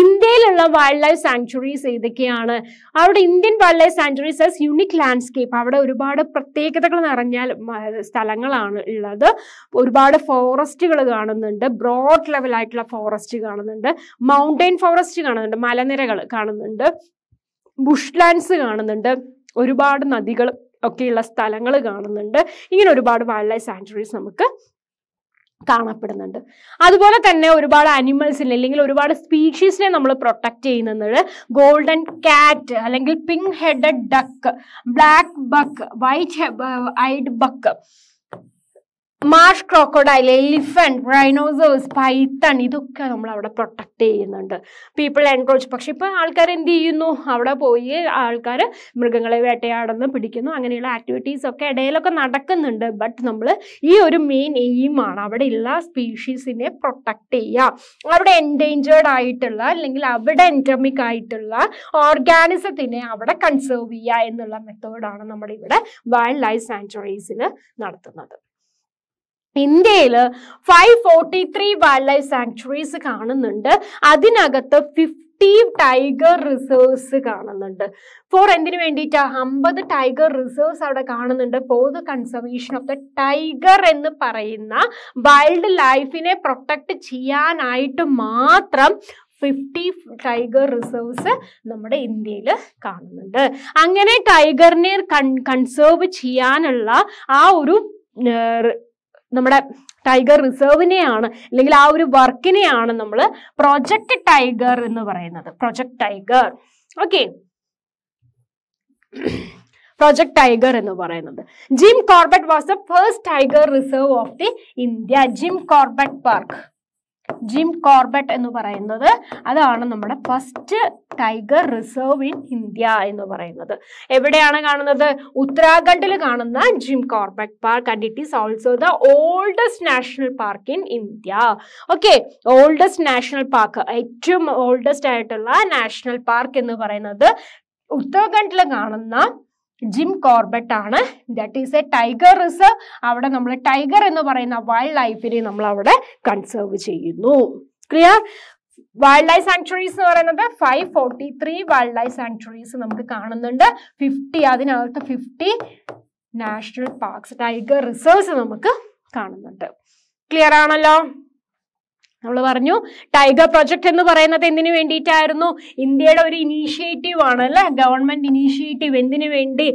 ഇന്ത്യയിലുള്ള wild wildlife sanctuaries ഏതൊക്കെയാണ് അവിടെ Indian wildlife sanctuaries as unique landscape അവിടെ ഒരുപാട് പ്രത്യേകതകൾ നിറഞ്ഞ സ്ഥലങ്ങളാണ് ഉള്ളത് ഒരുപാട് ഫോറസ്റ്റുകൾ കാണുന്നുണ്ട് ബ്രോഡ് ലെവലായിട്ടുള്ള ഫോറസ്റ്റ് കാണുന്നുണ്ട് മൗണ്ടൻ ഫോറസ്റ്റ് കാണുന്നുണ്ട് മലനിരകൾ കാണുന്നുണ്ട് ബുഷ് ലാൻഡ്സ് കാണുന്നുണ്ട് ഒരുപാട് നദികൾ ഒക്കെയുള്ള സ്ഥലങ്ങൾ കാണുന്നുണ്ട് ഇങ്ങനെ ഒരുപാട് വൈൽഡ് ലൈഫ് സാങ്ച്വറീസ് നമുക്ക് കാണപ്പെടുന്നുണ്ട് അതുപോലെ തന്നെ ഒരുപാട് അനിമൽസിനെ അല്ലെങ്കിൽ ഒരുപാട് സ്പീഷീസിനെ നമ്മൾ പ്രൊട്ടക്ട് ചെയ്യുന്നത് ഗോൾഡൻ കാറ്റ് അല്ലെങ്കിൽ pink headed duck blackbuck white eyed buck marsh crocodile elephant rhinoceros python ഇതൊക്കെ നമ്മൾ അവിടെ പ്രൊട്ടക്ട് ചെയ്യുന്നുണ്ട് പീപ്പിൾ എൻക്രോച്ച് പക്ഷെ ഇപ്പോൾ ആൾക്കാർ എന്ത് ചെയ്യുന്നു അവിടെ പോയി ആൾക്കാർ മൃഗങ്ങളെ വേട്ടയാടുന്നു പിടിക്കുന്നു അങ്ങനെയുള്ള ആക്ടിവിറ്റീസ് ഒക്കെ ഇടയിലൊക്കെ നടക്കുന്നുണ്ട് ബട്ട് നമ്മൾ ഈ ഒരു മെയിൻ എയിമാണ് അവിടെ ഉള്ള സ്പീഷീസിനെ പ്രൊട്ടക്ട് ചെയ്യുക അവിടെ എൻഡേഞ്ചേർഡ് ആയിട്ടുള്ള അല്ലെങ്കിൽ അവിടെ എൻഡമിക് ആയിട്ടുള്ള ഓർഗാനിസത്തിനെ അവിടെ കൺസേർവ് ചെയ്യുക എന്നുള്ള മെത്തേഡാണ് നമ്മളിവിടെ വൈൽഡ് ലൈഫ് സാങ്ച്വറീസിൽ നടത്തുന്നത് ഇന്ത്യയിൽ five forty three wildlife sanctuaries കാണുന്നുണ്ട് അതിനകത്ത് ഫിഫ്റ്റി ടൈഗർ റിസർവ്സ് കാണുന്നുണ്ട് ഫോർ എന്തിനു വേണ്ടിയിട്ട് അമ്പത് ടൈഗർ റിസർവ്സ് അവിടെ കാണുന്നുണ്ട് for the conservation of the tiger എന്ന് പറയുന്ന വൈൽഡ് ലൈഫിനെ പ്രൊട്ടക്ട് ചെയ്യാനായിട്ട് മാത്രം ഫിഫ്റ്റി ടൈഗർ റിസർവ്സ് നമ്മുടെ ഇന്ത്യയിൽ കാണുന്നുണ്ട് അങ്ങനെ ടൈഗറിനെ കൺ കൺസേർവ് ചെയ്യാനുള്ള ആ ഒരു നമ്മുടെ ടൈഗർ റിസർവിനെയാണ് അല്ലെങ്കിൽ ആ ഒരു വർക്കിനെയാണ് നമ്മൾ പ്രൊജക്ട് ടൈഗർ എന്ന് പറയുന്നത് project tiger okay project tiger എന്ന് പറയുന്നത് Jim Corbett was the first tiger reserve of the India Jim Corbett park Jim Corbett എന്ന് പറയുന്നത് അതാണ് നമ്മുടെ first tiger reserve in India എന്ന് പറയുന്നത് എവിടെയാണ് കാണുന്നത് ഉത്തരാഖണ്ഡിൽ കാണുന്ന Jim Corbett park and it is also the oldest national park in India okay oldest national park ഏറ്റവും ഓൾഡസ്റ്റ് ആയിട്ടുള്ള നാഷണൽ പാർക്ക് എന്ന് പറയുന്നത് ഉത്തരാഖണ്ഡിൽ കാണുന്ന ജിം കോർബറ്റ് ആണ് that is a tiger reserve അവിടെ നമ്മൾ ടൈഗർ എന്ന് പറയുന്ന വൈൽഡ് ലൈഫിനെ നമ്മൾ അവിടെ കൺസേർവ് ചെയ്യുന്നു ക്ലിയർ വൈൽഡ് ലൈഫ് സാങ്ച്വറീസ് എന്ന് പറയുന്നത് five forty three wildlife sanctuaries നമുക്ക് കാണുന്നുണ്ട് ഫിഫ്റ്റി അതിനകത്ത് fifty national parks tiger reserves നമുക്ക് കാണുന്നുണ്ട് ക്ലിയർ ആണല്ലോ നമ്മൾ പറഞ്ഞു ടൈഗർ പ്രൊജക്ട് എന്ന് പറയുന്നത് എന്തിനു വേണ്ടിയിട്ടായിരുന്നു ഇന്ത്യയുടെ ഒരു ഇനീഷ്യേറ്റീവ് ആണ് അല്ലെ ഗവൺമെന്റ് ഇനീഷ്യേറ്റീവ് എന്തിനു വേണ്ടി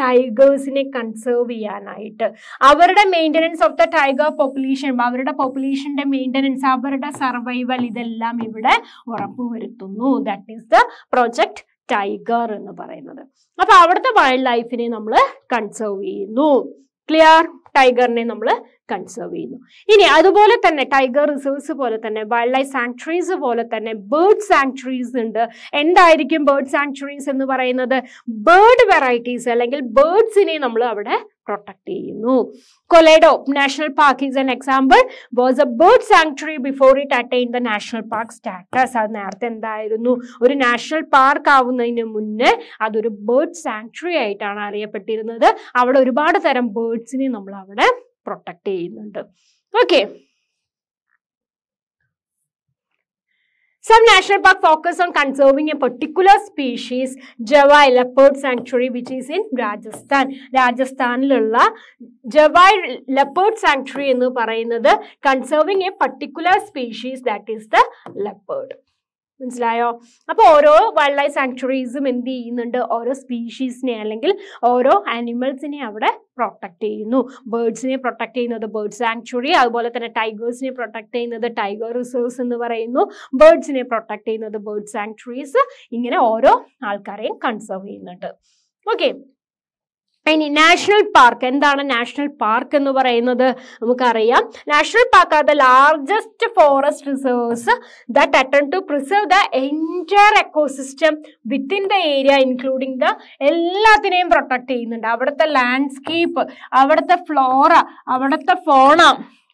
ടൈഗേഴ്സിനെ കൺസേർവ് ചെയ്യാനായിട്ട് അവരുടെ maintenance of the tiger population അവരുടെ പോപ്പുലേഷൻ്റെ മെയിൻ്റനൻസ് അവരുടെ സർവൈവൽ ഇതെല്ലാം ഇവിടെ ഉറപ്പുവരുത്തുന്നു that is the project tiger എന്ന് പറയുന്നത് അപ്പോൾ അവിടുത്തെ വൈൽഡ് ലൈഫിനെ നമ്മൾ കൺസേർവ് ചെയ്യുന്നു ക്ലിയർ ടൈഗറിനെ നമ്മൾ കൺസേർവ് ചെയ്യുന്നു ഇനി അതുപോലെ തന്നെ ടൈഗർ റിസർവ്സ് പോലെ തന്നെ വൈൽഡ് ലൈഫ് സാങ്ക്ച്വറീസ് പോലെ തന്നെ ബേർഡ് സാങ്ച്വറീസ് ഉണ്ട് എന്തായിരിക്കും ബേർഡ് സാങ്ച്വറീസ് എന്ന് പറയുന്നത് ബേർഡ് വെറൈറ്റീസ് അല്ലെങ്കിൽ ബേർഡ്സിനെ നമ്മൾ അവിടെ പ്രൊട്ടക്ട് ചെയ്യുന്നു Keoladeo national park is an example was a bird sanctuary before it attain the national park status അത് നേരത്തെ എന്തായിരുന്നു ഒരു നാഷണൽ പാർക്ക് ആവുന്നതിന് മുന്നേ അതൊരു ബേർഡ് സാങ്ക്ച്വറി ആയിട്ടാണ് അറിയപ്പെട്ടിരുന്നത് അവിടെ ഒരുപാട് തരം ബേർഡ്സിനെ നമ്മൾ അവിടെ പ്രൊട്ടക്ട് ചെയ്യുന്നുണ്ട് okay some national park focus on conserving a particular species Jawai leopard sanctuary which is in Rajasthan രാജസ്ഥാനിലുള്ള ജവായ് ലെപ്പേർഡ് സാങ്ക്ച്വറി എന്ന് പറയുന്നത് conserving a particular species that is the leopard മനസ്സിലായോ അപ്പോൾ ഓരോ വൈൽഡ് ലൈഫ് സാങ്ക്ച്വറീസും എന്ത് ചെയ്യുന്നുണ്ട് ഓരോ സ്പീഷീസിനെ അല്ലെങ്കിൽ ഓരോ ആനിമൽസിനെ അവിടെ പ്രൊട്ടക്ട് ചെയ്യുന്നു ബേർഡ്സിനെ പ്രൊട്ടക്ട് ചെയ്യുന്നത് ബേർഡ് സാങ്ക്ച്വറി അതുപോലെ തന്നെ ടൈഗേഴ്സിനെ പ്രൊട്ടക്ട് ചെയ്യുന്നത് ടൈഗർ റിസർവ്സ് എന്ന് പറയുന്നു ബേർഡ്സിനെ പ്രൊട്ടക്ട് ചെയ്യുന്നത് ബേർഡ് സാങ്ക്ച്വറീസ് ഇങ്ങനെ ഓരോ ആൾക്കാരെയും കൺസേർവ് ചെയ്യുന്നുണ്ട് ഓക്കെ ഇനി നാഷണൽ പാർക്ക് എന്താണ് നാഷണൽ പാർക്ക് എന്ന് പറയുന്നത് നമുക്കറിയാം national park are the largest forest reserves that attempt to preserve the entire ecosystem within the area including the എല്ലാത്തിനെയും പ്രൊട്ടക്ട് ചെയ്യുന്നുണ്ട് അവിടുത്തെ ലാൻഡ്സ്കേപ്പ് അവിടുത്തെ ഫ്ലോറ അവിടുത്തെ fauna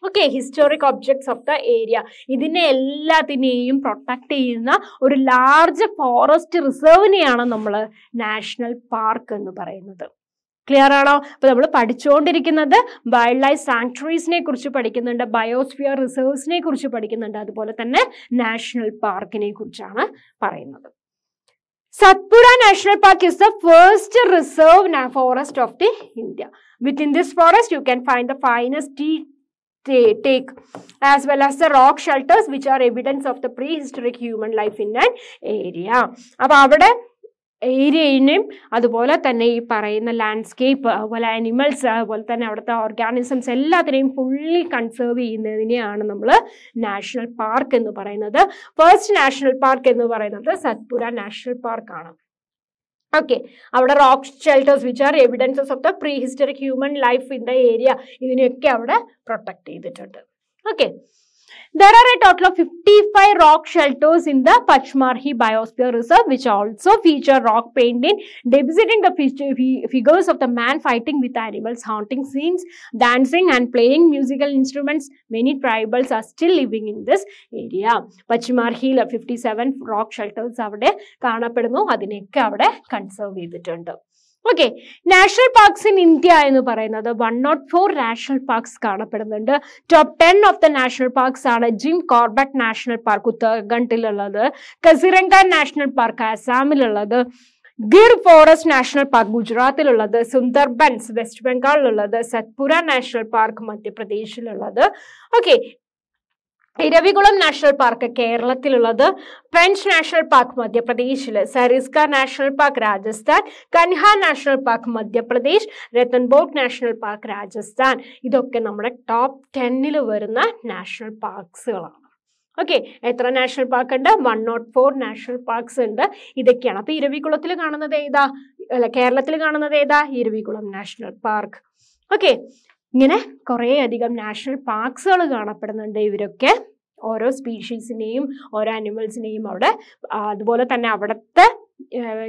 okay historic objects of the area ഇതിനെ എല്ലാത്തിനെയും പ്രൊട്ടക്ട് ചെയ്യുന്ന ഒരു ലാർജ് ഫോറസ്റ്റ് റിസർവിനെയാണ് നമ്മൾ നാഷണൽ പാർക്ക് എന്ന് പറയുന്നത് ക്ലിയർ ആണോ അപ്പോൾ നമ്മൾ പഠിച്ചുകൊണ്ടിരിക്കുന്നത് വൈൽഡ് ലൈഫ് സാങ്ക്ച്വറീസിനെ കുറിച്ച് പഠിക്കുന്നുണ്ട് ബയോസ്ഫിയർ റിസർവ്സിനെ കുറിച്ച് പഠിക്കുന്നുണ്ട് അതുപോലെ തന്നെ നാഷണൽ പാർക്കിനെ കുറിച്ചാണ് പറയുന്നത് Satpura national park is the first reserve forest of the India within this forest you can find the finest teak as well as the rock shelters which are evidence of the pre prehistoric human life in an area അപ്പോൾ അവിടെ ഏരിയയിനെയും അതുപോലെ തന്നെ ഈ പറയുന്ന landscape അതുപോലെ animals അതുപോലെ തന്നെ അവിടുത്തെ ഓർഗാനിസംസ് എല്ലാത്തിനെയും ഫുള്ളി കൺസേർവ് ചെയ്യുന്നതിനെയാണ് നമ്മൾ നാഷണൽ പാർക്ക് എന്ന് പറയുന്നത് ഫസ്റ്റ് നാഷണൽ പാർക്ക് എന്ന് പറയുന്നത് സത്പുര നാഷണൽ പാർക്കാണ് ഓക്കെ അവിടെ rock shelters which are evidences of the prehistoric human life in the area ഇതിനെയൊക്കെ അവിടെ പ്രൊട്ടക്ട് ചെയ്തിട്ടുണ്ട് okay There are a total of 55 rock shelters in the Pachmarhi Biosphere Reserve which also feature rock painting depicting the figures of the man fighting with animals, haunting scenes, dancing and playing musical instruments. Many tribals are still living in this area. Pachmarhi പച്ചിമാർഹിയിൽ fifty seven rock shelters അവിടെ കാണപ്പെടുന്നു അതിനെയൊക്കെ അവിടെ conserve ചെയ്തിട്ടുണ്ട് okay national parks in India എന്ന് പറയുന്നത് one naught four national parks കാണപ്പെടുന്നുണ്ട് top ten of the national parks ആണ് ജിം കോർബറ്റ് നാഷണൽ പാർക്ക് ഉത്തരാഖണ്ഡിലുള്ളത് കസിരംഗ നാഷണൽ പാർക്ക് ആസാമിലുള്ളത് ഗിർ ഫോറസ്റ്റ് നാഷണൽ പാർക്ക് ഗുജറാത്തിലുള്ളത് സുന്ദർബൻസ് വെസ്റ്റ് ബംഗാളിലുള്ളത് സത്പുര നാഷണൽ പാർക്ക് മധ്യപ്രദേശിലുള്ളത് ഓക്കെ ഇരവികുളം നാഷണൽ പാർക്ക് കേരളത്തിലുള്ളത് പെഞ്ച് നാഷണൽ പാർക്ക് മധ്യപ്രദേശിൽ Sariska national park Rajasthan Kanha national park Madhya Pradesh Ranthambore national park Rajasthan ഇതൊക്കെ നമ്മുടെ ടോപ്പ് ടെന്നിൽ വരുന്ന നാഷണൽ പാർക്സുകളാണ് ഓക്കെ എത്ര നാഷണൽ പാർക്ക് ഉണ്ട് one naught four national parks ഉണ്ട് ഇതൊക്കെയാണ് അപ്പോൾ ഇരവികുളത്തിൽ കാണുന്നത് ഏതാ അല്ല കേരളത്തിൽ കാണുന്നത് ഏതാ ഇരവികുളം നാഷണൽ പാർക്ക് ഓക്കെ ഇങ്ങനെ കുറേയധികം നാഷണൽ പാർക്സുകൾ കാണപ്പെടുന്നുണ്ട് ഇവരൊക്കെ ഓരോ സ്പീഷീസിനെയും ഓരോ അനിമൽസിനെയും അവിടെ അതുപോലെ തന്നെ അവിടുത്തെ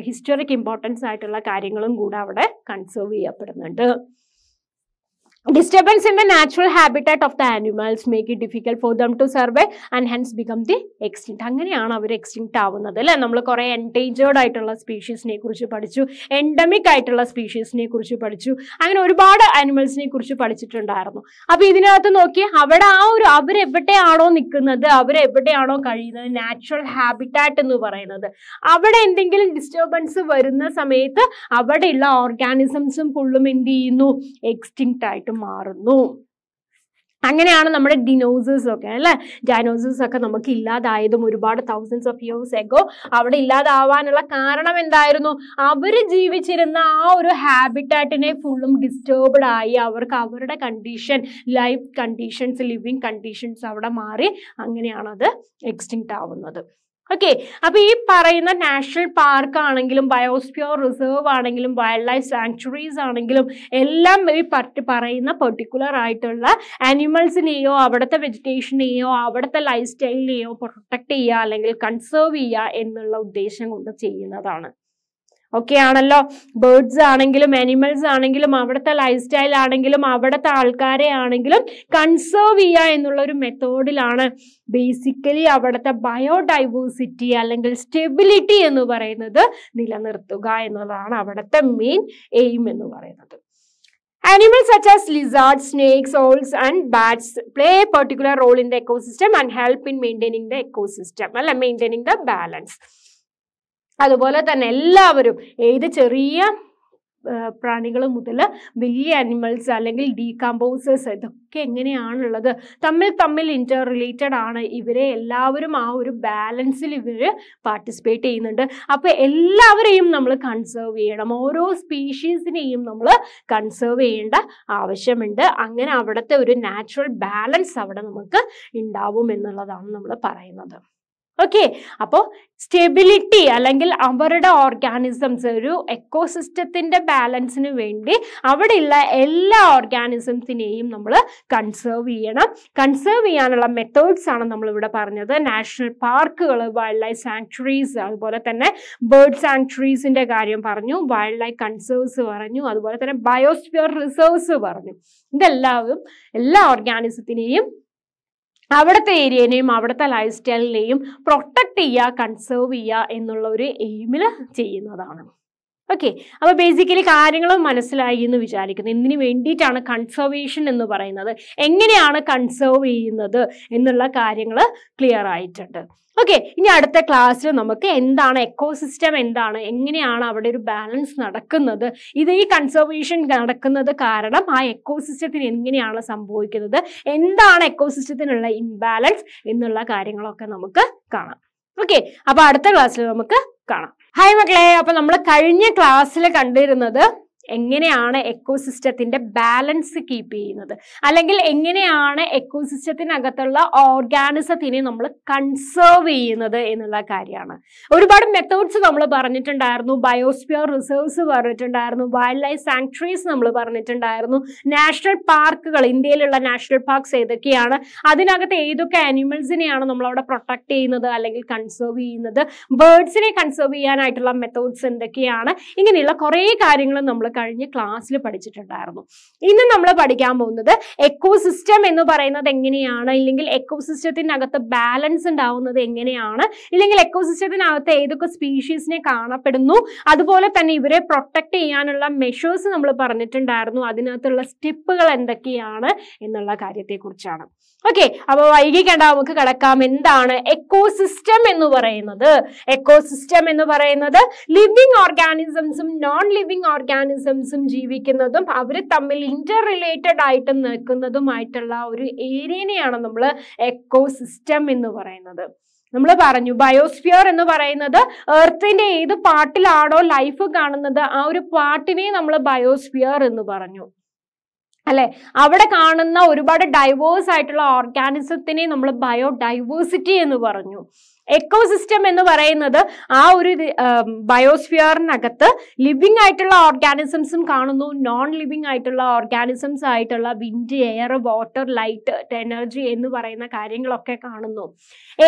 ഹിസ്റ്റോറിക് ഇമ്പോർട്ടൻസ് ആയിട്ടുള്ള കാര്യങ്ങളും കൂടെ അവിടെ കൺസേർവ് ചെയ്യപ്പെടുന്നുണ്ട് Disturbance in the natural habitat of the animals make it difficult for them to survive and hence become the extinct. അങ്ങനെയാണ് അവർ എക്സ്റ്റിങ്റ്റ് ആവുന്നത് അല്ലേ നമ്മൾ കുറേ എൻഡേഞ്ചേർഡ് ആയിട്ടുള്ള സ്പീഷീസിനെ കുറിച്ച് പഠിച്ചു എൻഡമിക് ആയിട്ടുള്ള സ്പീഷീസിനെ കുറിച്ച് പഠിച്ചു അങ്ങനെ ഒരുപാട് ആനിമൽസിനെ കുറിച്ച് പഠിച്ചിട്ടുണ്ടായിരുന്നു അപ്പോൾ ഇതിനകത്ത് നോക്കി അവിടെ ആ ഒരു അവരെവിടെയാണോ നിൽക്കുന്നത് അവരെവിടെയാണോ കഴിയുന്നത് നാച്ചുറൽ ഹാബിറ്റാറ്റ് എന്ന് പറയുന്നത് അവിടെ എന്തെങ്കിലും ഡിസ്റ്റർബൻസ് വരുന്ന സമയത്ത് അവിടെയുള്ള ഓർഗാനിസംസും ഫുള്ളും എന്ത് ചെയ്യുന്നു എക്സ്റ്റിങ്റ്റ് ആയിട്ട് ആയിട്ട് മാറുന്നു അങ്ങനെയാണ് നമ്മുടെ ഡിനോസസ് ഒക്കെ അല്ലെ ഡൈനോസസ് ഒക്കെ നമുക്ക് ഇല്ലാതായതും ഒരുപാട് തൗസൻഡ്സ് ഓഫ് ഇയേഴ്സ് എഗോ അവിടെ ഇല്ലാതാവാനുള്ള കാരണം എന്തായിരുന്നു അവർ ജീവിച്ചിരുന്ന ആ ഒരു ഹാബിറ്റാറ്റിനെ ഫുള്ളും ഡിസ്റ്റേബ്ഡ് ആയി അവർക്ക് അവരുടെ condition life conditions living conditions അവിടെ മാറി അങ്ങനെയാണത് എക്സ്റ്റിങ്ക്റ്റ് ആവുന്നത് ഓക്കെ അപ്പൊ ഈ പറയുന്ന നാഷണൽ പാർക്ക് ആണെങ്കിലും ബയോസ്ഫിയർ റിസർവ് ആണെങ്കിലും വൈൽഡ് ലൈഫ് സാങ്ച്വറീസ് ആണെങ്കിലും എല്ലാം ഈ പറ്റി പറയുന്ന പെർട്ടിക്കുലർ ആയിട്ടുള്ള ആനിമൽസിനെയോ അവിടുത്തെ വെജിറ്റേഷനെയോ അവിടുത്തെ ലൈഫ് സ്റ്റൈലിനെയോ പ്രൊട്ടക്ട് ചെയ്യുക അല്ലെങ്കിൽ കൺസേർവ് ചെയ്യുക എന്നുള്ള ഉദ്ദേശം കൊണ്ട് ചെയ്യുന്നതാണ് ഒക്കെ ആണല്ലോ ബേർഡ്സ് ആണെങ്കിലും അനിമൽസ് ആണെങ്കിലും അവിടുത്തെ ലൈഫ് സ്റ്റൈൽ ആണെങ്കിലും അവിടുത്തെ ആൾക്കാരെ ആണെങ്കിലും കൺസേർവ് ചെയ്യുക എന്നുള്ള ഒരു മെത്തേഡിലാണ് ബേസിക്കലി അവിടുത്തെ ബയോഡൈവേഴ്സിറ്റി അല്ലെങ്കിൽ സ്റ്റെബിലിറ്റി എന്ന് പറയുന്നത് നിലനിർത്തുക എന്നതാണ് അവിടുത്തെ മെയിൻ എയിം എന്ന് പറയുന്നത് Animals such as lizards, snakes, owls and bats play a particular role in the ecosystem and help in maintaining the ecosystem, well, maintaining the balance. അതുപോലെ തന്നെ എല്ലാവരും ഏത് ചെറിയ പ്രാണികൾ മുതൽ വലിയ അനിമൽസ് അല്ലെങ്കിൽ ഡീകമ്പോസേഴ്സ് ഇതൊക്കെ എങ്ങനെയാണുള്ളത് തമ്മിൽ തമ്മിൽ ഇൻ്റർ റിലേറ്റഡ് ആണ് ഇവരെ എല്ലാവരും ആ ഒരു ബാലൻസിൽ ഇവർ പാർട്ടിസിപ്പേറ്റ് ചെയ്യുന്നുണ്ട് അപ്പോൾ എല്ലാവരെയും നമ്മൾ കൺസേർവ് ചെയ്യണം ഓരോ സ്പീഷീസിനെയും നമ്മൾ കൺസേർവ് ചെയ്യേണ്ട ആവശ്യമുണ്ട് അങ്ങനെ അവിടുത്തെ ഒരു നാച്ചുറൽ ബാലൻസ് അവിടെ നമുക്ക് ഉണ്ടാവും എന്നുള്ളതാണ് നമ്മൾ പറയുന്നത് ഓക്കെ അപ്പോൾ സ്റ്റെബിലിറ്റി അല്ലെങ്കിൽ അവരുടെ ഓർഗാനിസംസ് ഒരു എക്കോസിസ്റ്റത്തിൻ്റെ ബാലൻസിന് വേണ്ടി അവിടെയുള്ള എല്ലാ ഓർഗാനിസംസിനെയും നമ്മൾ കൺസേർവ് ചെയ്യണം കൺസേർവ് ചെയ്യാനുള്ള മെത്തേഡ്സ് ആണ് നമ്മളിവിടെ പറഞ്ഞത് നാഷണൽ പാർക്കുകൾ വൈൽഡ് ലൈഫ് സാങ്ക്ച്വറീസ് അതുപോലെ തന്നെ ബേർഡ് സാങ്ക്ച്വറീസിൻ്റെ കാര്യം പറഞ്ഞു വൈൽഡ് ലൈഫ് കൺസേർവ്സ് പറഞ്ഞു അതുപോലെ തന്നെ ബയോസ്ഫിയർ റിസർവ്സ് പറഞ്ഞു ഇതെല്ലാവരും എല്ലാ ഓർഗാനിസത്തിനെയും അവിടുത്തെ ഏരിയനെയും അവിടുത്തെ ലൈഫ് സ്റ്റൈലിനെയും പ്രൊട്ടക്റ്റ് ചെയ്യുക കൺസേർവ് ചെയ്യുക എന്നുള്ള ഒരു എയിമിൽ ചെയ്യുന്നതാണ് ഓക്കെ അപ്പോൾ ബേസിക്കലി കാര്യങ്ങൾ മനസ്സിലായി എന്ന് വിചാരിക്കുന്നു എന്തിനു വേണ്ടിയിട്ടാണ് കൺസർവേഷൻ എന്ന് പറയുന്നത് എങ്ങനെയാണ് കൺസേർവ് ചെയ്യുന്നത് എന്നുള്ള കാര്യങ്ങൾ ക്ലിയർ ആയിട്ടുണ്ട് ഓക്കെ ഇനി അടുത്ത ക്ലാസ്സിൽ നമുക്ക് എന്താണ് എക്കോസിസ്റ്റം എന്താണ് എങ്ങനെയാണ് അവിടെ ഒരു ബാലൻസ് നടക്കുന്നത് ഇത് ഈ കൺസർവേഷൻ നടക്കുന്നത് കാരണം ആ എക്കോസിസ്റ്റത്തിന് എങ്ങനെയാണ് സംഭവിക്കുന്നത് എന്താണ് എക്കോസിസ്റ്റത്തിനുള്ള ഇംബാലൻസ് എന്നുള്ള കാര്യങ്ങളൊക്കെ നമുക്ക് കാണാം ഓക്കെ അപ്പൊ അടുത്ത ക്ലാസ്സിൽ നമുക്ക് കാണാം ഹായ് മക്കളെ അപ്പൊ നമ്മൾ കഴിഞ്ഞ ക്ലാസ്സിൽ കണ്ടിരുന്നത് എങ്ങനെയാണ് എക്കോസിസ്റ്റത്തിന്റെ ബാലൻസ് കീപ്പ് ചെയ്യുന്നത് അല്ലെങ്കിൽ എങ്ങനെയാണ് എക്കോസിസ്റ്റത്തിനകത്തുള്ള ഓർഗാനിസത്തിനെ നമ്മൾ കൺസേർവ് ചെയ്യുന്നത് എന്നുള്ള കാര്യമാണ് ഒരുപാട് മെത്തേഡ്സ് നമ്മൾ പറഞ്ഞിട്ടുണ്ടായിരുന്നു ബയോസ്പിയർ റിസർവ്സ് പറഞ്ഞിട്ടുണ്ടായിരുന്നു വൈൽഡ് ലൈഫ് സാങ്ക്ച്വറീസ് നമ്മൾ പറഞ്ഞിട്ടുണ്ടായിരുന്നു നാഷണൽ പാർക്കുകൾ ഇന്ത്യയിലുള്ള നാഷണൽ പാർക്ക്സ് ഏതൊക്കെയാണ് അതിനകത്ത് ഏതൊക്കെ ആനിമൽസിനെയാണ് നമ്മൾ അവിടെ പ്രൊട്ടക്ട് ചെയ്യുന്നത് അല്ലെങ്കിൽ കൺസേർവ് ചെയ്യുന്നത് ബേർഡ്സിനെ കൺസേർവ് ചെയ്യാനായിട്ടുള്ള മെത്തേഡ്സ് എന്തൊക്കെയാണ് ഇങ്ങനെയുള്ള കുറേ കാര്യങ്ങൾ നമ്മൾ കഴിഞ്ഞ് ക്ലാസ്സിൽ പഠിച്ചിട്ടുണ്ടായിരുന്നു ഇന്ന് നമ്മൾ പഠിക്കാൻ പോകുന്നത് സിസ്റ്റം എന്ന് പറയുന്നത് എങ്ങനെയാണ് ഇല്ലെങ്കിൽ സിസ്റ്റത്തിനകത്ത് ബാലൻസ് ഉണ്ടാവുന്നത് എങ്ങനെയാണ് ഇല്ലെങ്കിൽ സിസ്റ്റത്തിനകത്ത് ഏതൊക്കെ സ്പീഷീസിനെ കാണപ്പെടുന്നു അതുപോലെ തന്നെ ഇവരെ പ്രൊട്ടക്ട് ചെയ്യാനുള്ള മെഷേഴ്സ് നമ്മൾ പറഞ്ഞിട്ടുണ്ടായിരുന്നു അതിനകത്തുള്ള സ്റ്റെപ്പുകൾ എന്തൊക്കെയാണ് എന്നുള്ള കാര്യത്തെക്കുറിച്ചാണ് ഓക്കെ അപ്പോൾ വൈകിക്കേണ്ട നമുക്ക് കിടക്കാം എന്താണ് എക്കോസിസ്റ്റം എന്ന് പറയുന്നത് എക്കോസിസ്റ്റം എന്ന് പറയുന്നത് ലിവിങ് ഓർഗാനിസംസും നോൺ ലിവിങ് ഓർഗാനിസംസും ജീവിക്കുന്നതും അവർ തമ്മിൽ ഇന്റർ റിലേറ്റഡ് ആയിട്ട് നിൽക്കുന്നതുമായിട്ടുള്ള ഒരു ഏരിയനെയാണ് നമ്മൾ എക്കോസിസ്റ്റം എന്ന് പറയുന്നത് നമ്മൾ പറഞ്ഞു ബയോസ്ഫിയർ എന്ന് പറയുന്നത് എർത്തിന്റെ ഏത് പാട്ടിലാണോ ലൈഫ് കാണുന്നത് ആ ഒരു പാട്ടിനെ നമ്മൾ ബയോസ്ഫിയർ എന്ന് പറഞ്ഞു അല്ലെ അവിടെ കാണുന്ന ഒരുപാട് ഡൈവേഴ്സ് ആയിട്ടുള്ള ഓർഗാനിസത്തിനെ നമ്മൾ ബയോഡൈവേഴ്സിറ്റി എന്ന് പറഞ്ഞു എക്കോ സിസ്റ്റം എന്ന് പറയുന്നത് ആ ഒരു ബയോസ്ഫിയറിനകത്ത് ലിവിങ് ആയിട്ടുള്ള ഓർഗാനിസംസും കാണുന്നു നോൺ ലിവിങ് ആയിട്ടുള്ള ഓർഗാനിസംസ് ആയിട്ടുള്ള wind air water light energy എന്ന് പറയുന്ന കാര്യങ്ങളൊക്കെ കാണുന്നു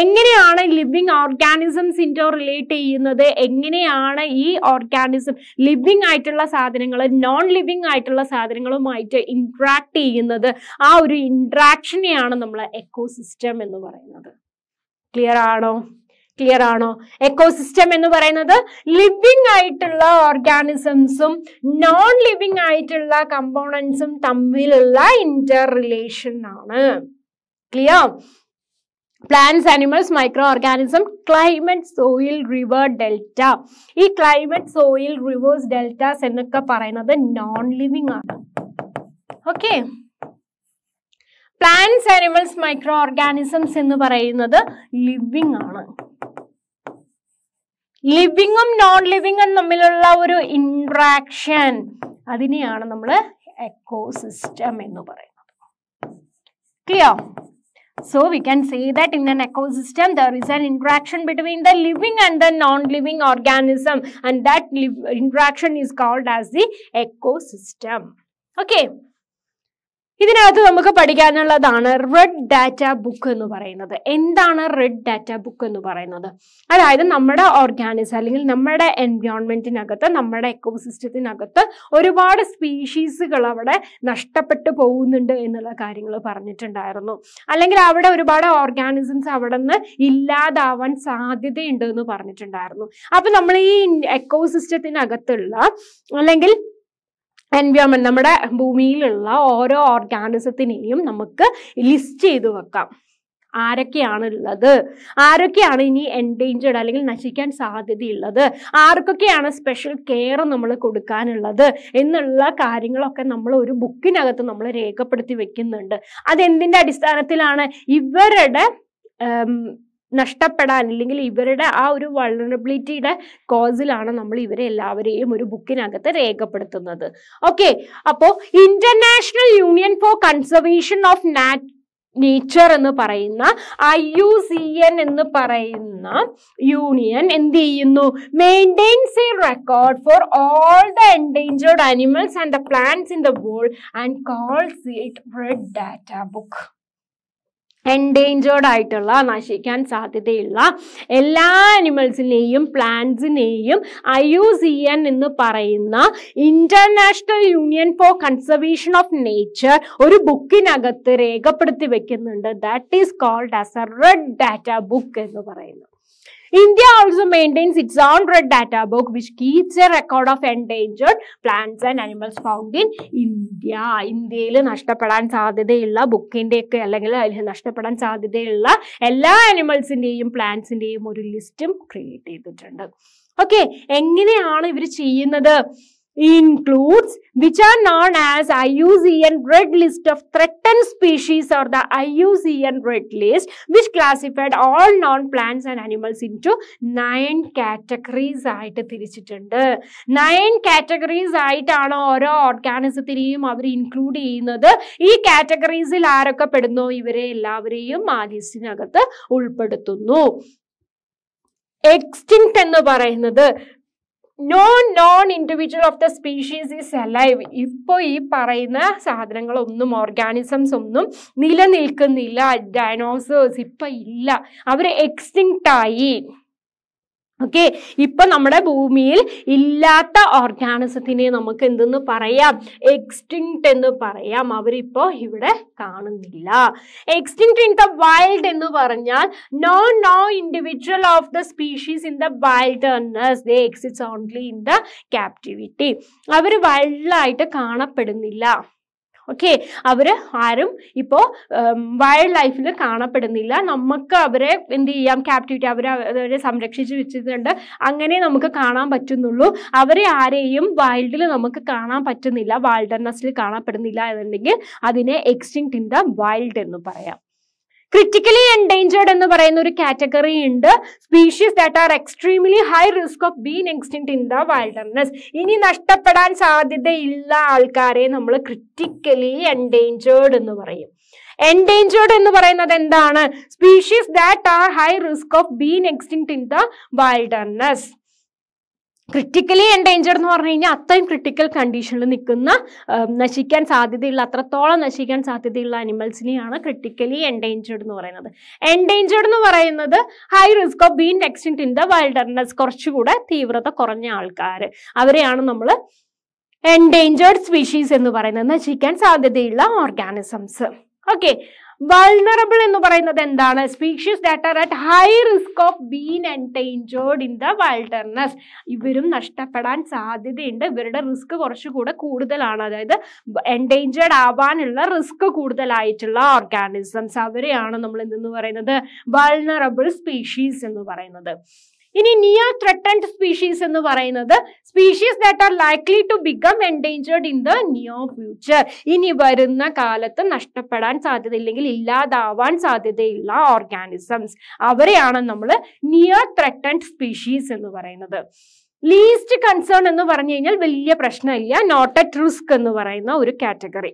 എങ്ങനെയാണ് ലിവിങ് ഓർഗാനിസംസ് ഇൻറ്റോ റിലേറ്റ് ചെയ്യുന്നത് എങ്ങനെയാണ് ഈ ഓർഗാനിസം ലിവിങ് ആയിട്ടുള്ള സാധനങ്ങൾ നോൺ ലിവിങ് ആയിട്ടുള്ള സാധനങ്ങളുമായിട്ട് ഇൻട്രാക്ട് ചെയ്യുന്നത് ആ ഒരു ഇൻട്രാക്ഷനെയാണ് നമ്മൾ എക്കോ സിസ്റ്റം എന്ന് പറയുന്നത് ക്ലിയർ ആണോ ക്ലിയർ ആണോ എക്കോസിസ്റ്റം എന്ന് പറയുന്നത് ലിവിങ് ആയിട്ടുള്ള ഓർഗാനിസംസും നോൺ ലിവിങ് ആയിട്ടുള്ള കമ്പോണൻസും തമ്മിലുള്ള ഇന്റർ റിലേഷൻ ആണ് clear plants animals microorganism climate soil river delta ഈ ക്ലൈമറ്റ് സോയിൽ റിവേഴ്സ് ഡെൽറ്റാസ് എന്നൊക്കെ പറയുന്നത് നോൺ ലിവിങ് ആണ് okay plants animals microorganisms എന്ന് പറയുന്നത് ലിവിങ് ആണ് ലിവിങ്ങും നോൺ ലിവിങ്ങും തമ്മിലുള്ള ഒരു ഇൻട്രാക്ഷൻ അതിനെയാണ് നമ്മൾ എക്കോസിസ്റ്റം എന്ന് പറയുന്നത് clear so we can say that in an ecosystem there is an interaction between the living and the non living organism and that interaction is called as the ecosystem okay ഇതിനകത്ത് നമുക്ക് പഠിക്കാനുള്ളതാണ് red data book എന്ന് പറയുന്നത് എന്താണ് red data book എന്ന് പറയുന്നത് അതായത് നമ്മുടെ organism അല്ലെങ്കിൽ നമ്മുടെ എൻവയോൺമെന്റിനകത്ത് നമ്മുടെ എക്കോസിസ്റ്റത്തിനകത്ത് ഒരുപാട് സ്പീഷീസുകൾ അവിടെ നഷ്ടപ്പെട്ടു പോകുന്നുണ്ട് എന്നുള്ള കാര്യങ്ങൾ പറഞ്ഞിട്ടുണ്ടായിരുന്നു അല്ലെങ്കിൽ അവിടെ ഒരുപാട് ഓർഗാനിസംസ് അവിടെ നിന്ന് ഇല്ലാതാവാൻ സാധ്യതയുണ്ട് എന്ന് പറഞ്ഞിട്ടുണ്ടായിരുന്നു അപ്പൊ നമ്മൾ ഈ എക്കോസിസ്റ്റത്തിനകത്തുള്ള അല്ലെങ്കിൽ എൻവയോൺമെൻറ്റ് നമ്മുടെ ഭൂമിയിലുള്ള ഓരോ ഓർഗാനിസത്തിനെയും നമുക്ക് ലിസ്റ്റ് ചെയ്ത് വെക്കാം ആരൊക്കെയാണ് ഉള്ളത് ആരൊക്കെയാണ് ഇനി എൻഡേഞ്ചേർഡ് അല്ലെങ്കിൽ നശിക്കാൻ സാധ്യതയുള്ളത് ആർക്കൊക്കെയാണ് സ്പെഷ്യൽ കെയർ നമ്മൾ കൊടുക്കാനുള്ളത് എന്നുള്ള കാര്യങ്ങളൊക്കെ നമ്മൾ ഒരു ബുക്കിനകത്ത് നമ്മൾ രേഖപ്പെടുത്തി വെക്കുന്നുണ്ട് അതെന്തിൻ്റെ അടിസ്ഥാനത്തിലാണ് ഇവരുടെ നഷ്ടപ്പെടാൻ അല്ലെങ്കിൽ ഇവരുടെ ആ ഒരു വൾണറബിലിറ്റിയുടെ കോസിലാണ് നമ്മൾ ഇവരെ എല്ലാവരെയും ഒരു ബുക്കിനകത്ത് രേഖപ്പെടുത്തുന്നത് ഓക്കെ അപ്പോ international union for conservation of nat nature എന്ന് പറയുന്ന ഐ യു സി എൻ എന്ന് പറയുന്ന യൂണിയൻ എന്ത് ചെയ്യുന്നു maintains a record for all the endangered animals and the plants in the world and calls it red data book endangered ആയിട്ടുള്ള നശിക്കാൻ സാധ്യതയുള്ള എല്ലാ അനിമൽസിനെയും പ്ലാന്റ്സിനെയും ഐ യു സി എൻ എന്ന് പറയുന്ന international union for conservation of nature ഒരു ബുക്കിനകത്ത് രേഖപ്പെടുത്തി വെക്കുന്നുണ്ട് that is called as a red data book എന്ന് പറയുന്നത് India also maintains its own red data book which keeps a record of endangered plants and animals found in India. ഇന്ത്യയിൽ നഷ്ടപ്പെടാൻ സാധ്യതയുള്ള ബുക്കിൻ്റെയൊക്കെ അല്ലെങ്കിൽ അതിൽ നഷ്ടപ്പെടാൻ സാധ്യതയുള്ള എല്ലാ ആനിമൽസിൻ്റെയും പ്ലാന്റ്സിൻ്റെയും ഒരു ലിസ്റ്റും ക്രിയേറ്റ് ചെയ്തിട്ടുണ്ട് ഓക്കെ എങ്ങനെയാണ് ഇവർ ചെയ്യുന്നത് includes which are known as IUCN Red List of Threatened Species or the IUCN Red List which classified all non-plants and animals into nine categories ആയിട്ട് തിരിച്ചിട്ടുണ്ട് നയൻ കാറ്റഗറീസ് ആയിട്ടാണ് ഓരോ ഓർഗാനിസത്തിനെയും അവർ ഇൻക്ലൂഡ് ചെയ്യുന്നത് ഈ കാറ്റഗറീസിൽ ആരൊക്കെ പെടുന്നോ ഇവരെ എല്ലാവരെയും ആ ഉൾപ്പെടുത്തുന്നു എക്സ്റ്റിങ്ക്ട് എന്ന് പറയുന്നത് none none individual of the species is alive ഇപ്പോൾ ഈ പറയുന്ന സാധനങ്ങളൊന്നും ഓർഗാനിസംസ് ഒന്നും നിലനിൽക്കുന്നില്ല ഡൈനോസേഴ്സ് ഇപ്പം ഇല്ല അവർ എക്സ്റ്റിങ്റ്റായി ഓക്കെ ഇപ്പൊ നമ്മുടെ ഭൂമിയിൽ ഇല്ലാത്ത ഓർഗാനിസത്തിനെ നമുക്ക് എന്തെന്ന് പറയാം എക്സ്റ്റിങ്ക്ട് എന്ന് പറയാം അവരിപ്പോ ഇവിടെ കാണുന്നില്ല എക്സ്റ്റിങ്ക്ട് ഇൻ ദ വൈൽഡ് എന്ന് പറഞ്ഞാൽ no no individual of the species in the wild they exist only in the captivity അവർ വൈൽഡിലായിട്ട് കാണപ്പെടുന്നില്ല ഓക്കെ അവർ ആരും ഇപ്പോൾ വൈൽഡ് ലൈഫിൽ കാണപ്പെടുന്നില്ല നമുക്ക് അവരെ എന്ത് ചെയ്യാം ക്യാപ്റ്റിവിറ്റി അവരെ അവരെ സംരക്ഷിച്ച് വെച്ചിട്ടുണ്ട് അങ്ങനെ നമുക്ക് കാണാൻ പറ്റുന്നുള്ളൂ അവരെ ആരെയും വൈൽഡിൽ നമുക്ക് കാണാൻ പറ്റുന്നില്ല വൈൽഡർനെസ്സിൽ കാണപ്പെടുന്നില്ല എന്നുണ്ടെങ്കിൽ അതിനെ എക്സ്റ്റിങ്ക്ട് ഇൻ ദ വൈൽഡ് എന്ന് പറയാം ക്രിറ്റിക്കലി എൻഡേഞ്ചേർഡ് എന്ന് പറയുന്ന ഒരു കാറ്റഗറി ഉണ്ട് species that are extremely high risk of been extinct in the wilderness ഇനി നഷ്ടപ്പെടാൻ സാധ്യതയില്ല ആൾക്കാരെ നമ്മൾ ക്രിറ്റിക്കലി എൻഡേഞ്ചേർഡ് എന്ന് പറയും എൻഡേഞ്ചേർഡ് എന്ന് പറയുന്നത് എന്താണ് species that are high risk of been extinct in the wilderness critically endangered എന്ന് പറഞ്ഞു കഴിഞ്ഞാൽ അത്രയും ക്രിട്ടിക്കൽ കണ്ടീഷനിൽ നിൽക്കുന്ന നശിക്കാൻ സാധ്യതയുള്ള അത്രത്തോളം നശിക്കാൻ സാധ്യതയുള്ള അനിമൽസിനെയാണ് ക്രിട്ടിക്കലി എൻഡേഞ്ചർഡ് എന്ന് പറയുന്നത് എൻഡേഞ്ചർഡ് എന്ന് പറയുന്നത് high risk of been extinct in the wilderness കുറച്ചുകൂടെ തീവ്രത കുറഞ്ഞ ആൾക്കാർ അവരെയാണ് നമ്മൾ എൻഡേഞ്ചേർഡ് സ്പീഷീസ് എന്ന് പറയുന്നത് നശിക്കാൻ സാധ്യതയുള്ള ഓർഗാനിസംസ് ഓക്കെ വൾണറബിൾ എന്ന് പറയുന്നത് എന്താണ് species that are at high risk of been endangered in the wilderness ഇവരും നഷ്ടപ്പെടാൻ സാധ്യതയുണ്ട് ഇവരുടെ റിസ്ക് കുറച്ചുകൂടെ കൂടുതലാണ് അതായത് എൻഡേഞ്ചേർഡ് ആവാനുള്ള റിസ്ക് കൂടുതലായിട്ടുള്ള ഓർഗാനിസംസ് അവരെയാണ് നമ്മൾ എന്തെന്ന് പറയുന്നത് വൾണറബിൾ സ്പീഷീസ് എന്ന് പറയുന്നത് ഇനി നിയർ ത്രെട്ടൻഡ് സ്പീഷീസ് എന്ന് പറയുന്നത് species that are likely to become endangered in the near future ഇനി വരുന്ന കാലത്ത് നഷ്ടപ്പെടാൻ സാധ്യത ഇല്ലെങ്കിൽ ഇല്ലാതാവാൻ സാധ്യതയുള്ള ഓർഗാനിസംസ് അവരെയാണ് നമ്മൾ നിയർ ത്രെട്ടൻഡ് സ്പീഷീസ് എന്ന് പറയുന്നത് ലീസ്റ്റ് കൺസേൺ എന്ന് പറഞ്ഞു കഴിഞ്ഞാൽ വലിയ പ്രശ്നമില്ല നോട്ട് അറ്റ് റിസ്ക് എന്ന് പറയുന്ന ഒരു കാറ്റഗറി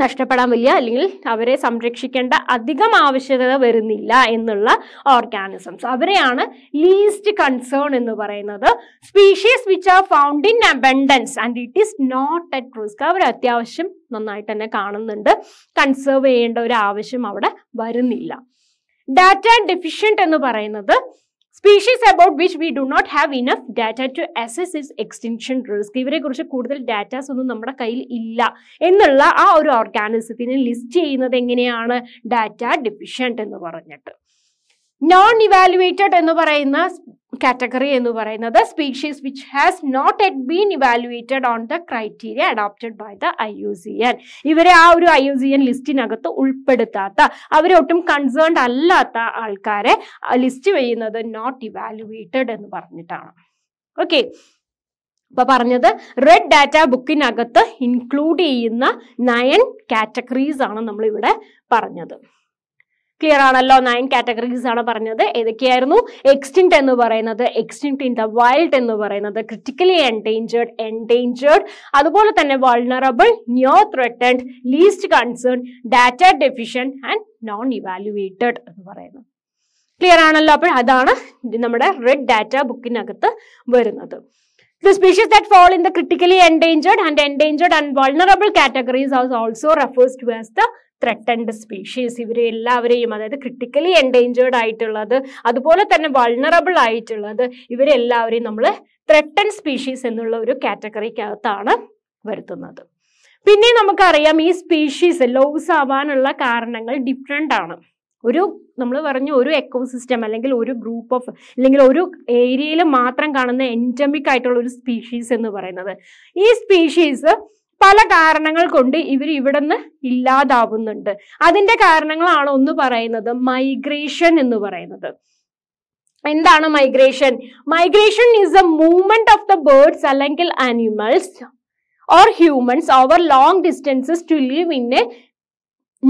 നഷ്ടപ്പെടാൻ വലിയ അല്ലെങ്കിൽ അവരെ സംരക്ഷിക്കേണ്ട അധികം ആവശ്യകത വരുന്നില്ല എന്നുള്ള ഓർഗാനിസംസ് അവരെയാണ് ലീസ്റ്റ് കൺസേൺ എന്ന് പറയുന്നത് species which are found in abundance and it is not at risk അവർ അത്യാവശ്യം നന്നായിട്ട് തന്നെ കാണുന്നുണ്ട് കൺസേർവ് ചെയ്യേണ്ട ഒരു ആവശ്യം അവിടെ വരുന്നില്ല ഡാറ്റ ഡെഫിഷ്യൻ്റ് എന്ന് പറയുന്നത് species about which we do not have enough data to assess its extinction risk കുറിച്ച് കൂടുതൽ ഡാറ്റാസ് ഒന്നും നമ്മുടെ കയ്യിൽ ഇല്ല എന്നുള്ള ആ ഒരു ഓർഗാനിസത്തിനെ ലിസ്റ്റ് ചെയ്യുന്നത് എങ്ങനെയാണ് ഡാറ്റ ഡെഫിഷ്യൻ്റ് എന്ന് പറഞ്ഞിട്ട് നോൺ ഇവാലുവേറ്റഡ് എന്ന് പറയുന്ന കാറ്റഗറി എന്ന് പറയുന്നത് species which has not yet been evaluated on the criteria adopted by the I U C N ഇവരെ ആ ഒരു ഐ യു സി എൻ ലിസ്റ്റിനകത്ത് ഉൾപ്പെടുത്താത്ത അവരൊട്ടും കൺസേൺഡ് അല്ലാത്ത ആൾക്കാരെ ലിസ്റ്റ് ചെയ്യുന്നത് നോട്ട് ഇവാലുവേറ്റഡ് എന്ന് പറഞ്ഞിട്ടാണ് ഓക്കെ ഇപ്പൊ പറഞ്ഞത് റെഡ് ഡാറ്റ ബുക്കിനകത്ത് ഇൻക്ലൂഡ് ചെയ്യുന്ന നയൻ കാറ്റഗറീസ് ആണ് നമ്മളിവിടെ പറഞ്ഞത് ക്ലിയർ ആണല്ലോ നയൻ കാറ്റഗറീസ് ആണ് പറഞ്ഞത് ഏതൊക്കെയായിരുന്നു എക്സ്റ്റിൻറ്റ് എന്ന് പറയുന്നത് എക്സ്റ്റിൻറ്റ് ഇൻ ദ വൈൽഡ് എന്ന് പറയുന്നത് ക്രിട്ടിക്കലി എൻഡേഞ്ചേർഡ് എൻഡേഞ്ചേർഡ് അതുപോലെ തന്നെ vulnerable near threatened least concern data deficient and non evaluated എന്ന് പറയുന്നത് ക്ലിയർ ആണല്ലോ അപ്പോൾ അതാണ് നമ്മുടെ റെഡ് ഡാറ്റ ബുക്കിനകത്ത് വരുന്നത് the species that fall in the critically endangered and endangered and vulnerable categories house also refers to as the threatened species ഇവരെ എല്ലാവരെയും അതായത് ക്രിട്ടിക്കലി എൻഡേഞ്ചേർഡ് ആയിട്ടുള്ളത് അതുപോലെ തന്നെ വൾണറബിൾ ആയിട്ടുള്ളത് ഇവരെല്ലാവരെയും നമ്മൾ ത്രട്ടൺ സ്പീഷീസ് എന്നുള്ള ഒരു കാറ്റഗറിക്കകത്താണ് വരുത്തുന്നത് പിന്നെ നമുക്കറിയാം ഈ സ്പീഷീസ് ലോസ് ആവാനുള്ള കാരണങ്ങൾ ഡിഫറെൻ്റ് ആണ് ഒരു നമ്മൾ പറഞ്ഞു ഒരു എക്കോസിസ്റ്റം അല്ലെങ്കിൽ ഒരു ഗ്രൂപ്പ് ഓഫ് അല്ലെങ്കിൽ ഒരു ഏരിയയിൽ മാത്രം കാണുന്ന എൻഡമിക് ആയിട്ടുള്ള ഒരു സ്പീഷീസ് എന്ന് പറയുന്നത് ഈ സ്പീഷീസ് പല കാരണങ്ങൾ കൊണ്ട് ഇവർ നിന്ന് ഇല്ലാതാവുന്നുണ്ട് അതിന്റെ കാരണങ്ങളാണ് ഒന്ന് പറയുന്നത് മൈഗ്രേഷൻ എന്ന് പറയുന്നത് എന്താണ് migration migration is a movement of the birds അല്ലെങ്കിൽ animals or humans over long distances to live in a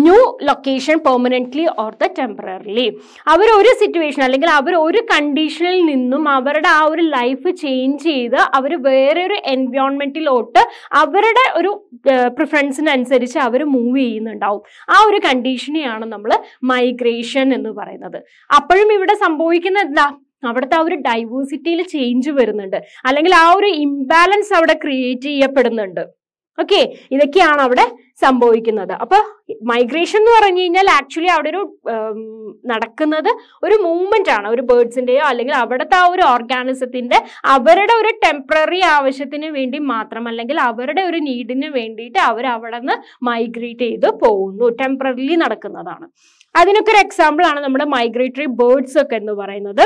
new location permanently or the temporarily അവർ ഒരു സിറ്റുവേഷൻ അല്ലെങ്കിൽ അവർ ഒരു കണ്ടീഷനിൽ നിന്നും അവരുടെ ആ ഒരു ലൈഫ് ചേഞ്ച് ചെയ്ത് അവർ വേറെ ഒരു എൻവയോൺമെൻറ്റിലോട്ട് അവരുടെ ഒരു പ്രിഫറൻസിനനുസരിച്ച് അവർ മൂവ് ചെയ്യുന്നുണ്ടാവും ആ ഒരു കണ്ടീഷനെയാണ് നമ്മൾ മൈഗ്രേഷൻ എന്ന് പറയുന്നത് അപ്പോഴും ഇവിടെ സംഭവിക്കുന്നത് എന്താ അവിടുത്തെ ആ ഒരു ഡൈവേഴ്സിറ്റിയിൽ ചേഞ്ച് വരുന്നുണ്ട് അല്ലെങ്കിൽ ആ ഒരു ഇംബാലൻസ് അവിടെ ക്രിയേറ്റ് ചെയ്യപ്പെടുന്നുണ്ട് ഓക്കെ ഇതൊക്കെയാണ് അവിടെ സംഭവിക്കുന്നത് അപ്പൊ മൈഗ്രേഷൻ എന്ന് പറഞ്ഞു കഴിഞ്ഞാൽ ആക്ച്വലി അവിടെ ഒരു നടക്കുന്നത് ഒരു മൂവ്മെന്റ് ആണ് ഒരു ബേർഡ്സിന്റെയോ അല്ലെങ്കിൽ അവിടുത്തെ ആ ഒരു ഓർഗാനിസത്തിന്റെ അവരുടെ ഒരു ടെമ്പററി ആവശ്യത്തിന് വേണ്ടി മാത്രം അല്ലെങ്കിൽ അവരുടെ ഒരു നീഡിന് വേണ്ടിയിട്ട് അവർ അവിടെ നിന്ന് മൈഗ്രേറ്റ് ചെയ്ത് പോകുന്നു ടെമ്പററിലി നടക്കുന്നതാണ് അതിനൊക്കെ ഒരു എക്സാമ്പിൾ ആണ് നമ്മുടെ മൈഗ്രേറ്ററി ബേർഡ്സ് ഒക്കെ എന്ന് പറയുന്നത്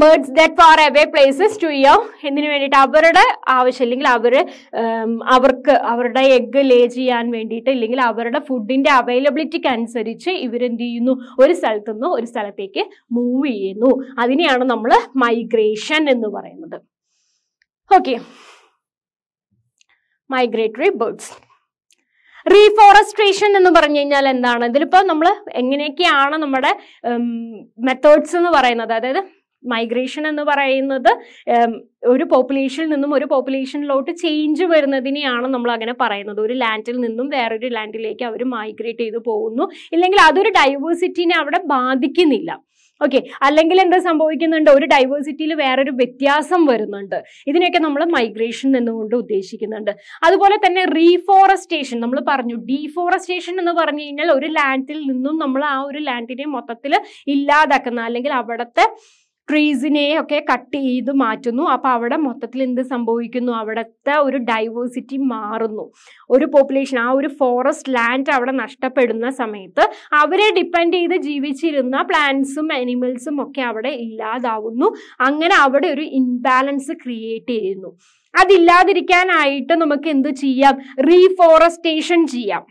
birds that far away places to യോ എന്തിനു വേണ്ടിയിട്ട് അവരുടെ ആവശ്യം ഇല്ലെങ്കിൽ അവർ അവർക്ക് അവരുടെ എഗ്ഗ് ലേ ചെയ്യാൻ വേണ്ടിയിട്ട് ഇല്ലെങ്കിൽ അവരുടെ ഫുഡിൻ്റെ അവൈലബിലിറ്റിക്ക് അനുസരിച്ച് ഇവരെന്ത് ചെയ്യുന്നു ഒരു സ്ഥലത്തുനിന്ന് ഒരു സ്ഥലത്തേക്ക് മൂവ് ചെയ്യുന്നു അതിനെയാണ് നമ്മൾ മൈഗ്രേഷൻ എന്ന് പറയുന്നത് ഓക്കെ മൈഗ്രേറ്ററി ബേർഡ്സ് റീഫോറസ്ട്രേഷൻ എന്ന് പറഞ്ഞു കഴിഞ്ഞാൽ എന്താണ് ഇതിലിപ്പോൾ നമ്മൾ എങ്ങനെയൊക്കെയാണ് നമ്മുടെ മെത്തേഡ്സ് എന്ന് പറയുന്നത് അതായത് മൈഗ്രേഷൻ എന്ന് പറയുന്നത് ഒരു പോപ്പുലേഷനിൽ നിന്നും ഒരു പോപ്പുലേഷനിലോട്ട് ചേഞ്ച് വരുന്നതിനെയാണ് നമ്മൾ അങ്ങനെ പറയുന്നത് ഒരു ലാൻഡിൽ നിന്നും വേറൊരു ലാൻഡിലേക്ക് അവർ മൈഗ്രേറ്റ് ചെയ്ത് പോകുന്നു ഇല്ലെങ്കിൽ അതൊരു ഡൈവേഴ്സിറ്റിനെ അവിടെ ബാധിക്കുന്നില്ല ഓക്കെ അല്ലെങ്കിൽ എന്താ സംഭവിക്കുന്നുണ്ട് ഒരു ഡൈവേഴ്സിറ്റിയിൽ വേറൊരു വ്യത്യാസം വരുന്നുണ്ട് ഇതിനെയൊക്കെ നമ്മൾ മൈഗ്രേഷൻ എന്നുകൊണ്ട് ഉദ്ദേശിക്കുന്നുണ്ട് അതുപോലെ തന്നെ റീഫോറസ്റ്റേഷൻ നമ്മൾ പറഞ്ഞു ഡീഫോറസ്റ്റേഷൻ എന്ന് പറഞ്ഞു കഴിഞ്ഞാൽ ഒരു ലാൻഡിൽ നിന്നും നമ്മൾ ആ ഒരു ലാൻഡിനെ മൊത്തത്തിൽ ഇല്ലാതാക്കുന്ന അല്ലെങ്കിൽ അവിടുത്തെ ട്രീസിനെ ഒക്കെ കട്ട് ചെയ്ത് മാറ്റുന്നു അപ്പോൾ അവിടെ മൊത്തത്തിൽ എന്ത് സംഭവിക്കുന്നു അവിടുത്തെ ഒരു ഡൈവേഴ്സിറ്റി മാറുന്നു ഒരു പോപ്പുലേഷൻ ആ ഒരു ഫോറസ്റ്റ് ലാൻഡ് അവിടെ നഷ്ടപ്പെടുന്ന സമയത്ത് അവരെ ഡിപ്പെൻഡ് ചെയ്ത് ജീവിച്ചിരുന്ന പ്ലാന്റ്സും അനിമൽസും ഒക്കെ അവിടെ ഇല്ലാതാവുന്നു അങ്ങനെ അവിടെ ഒരു ഇൻബാലൻസ് ക്രിയേറ്റ് ചെയ്യുന്നു അതില്ലാതിരിക്കാനായിട്ട് നമുക്ക് എന്ത് ചെയ്യാം റീഫോറസ്റ്റേഷൻ ചെയ്യാം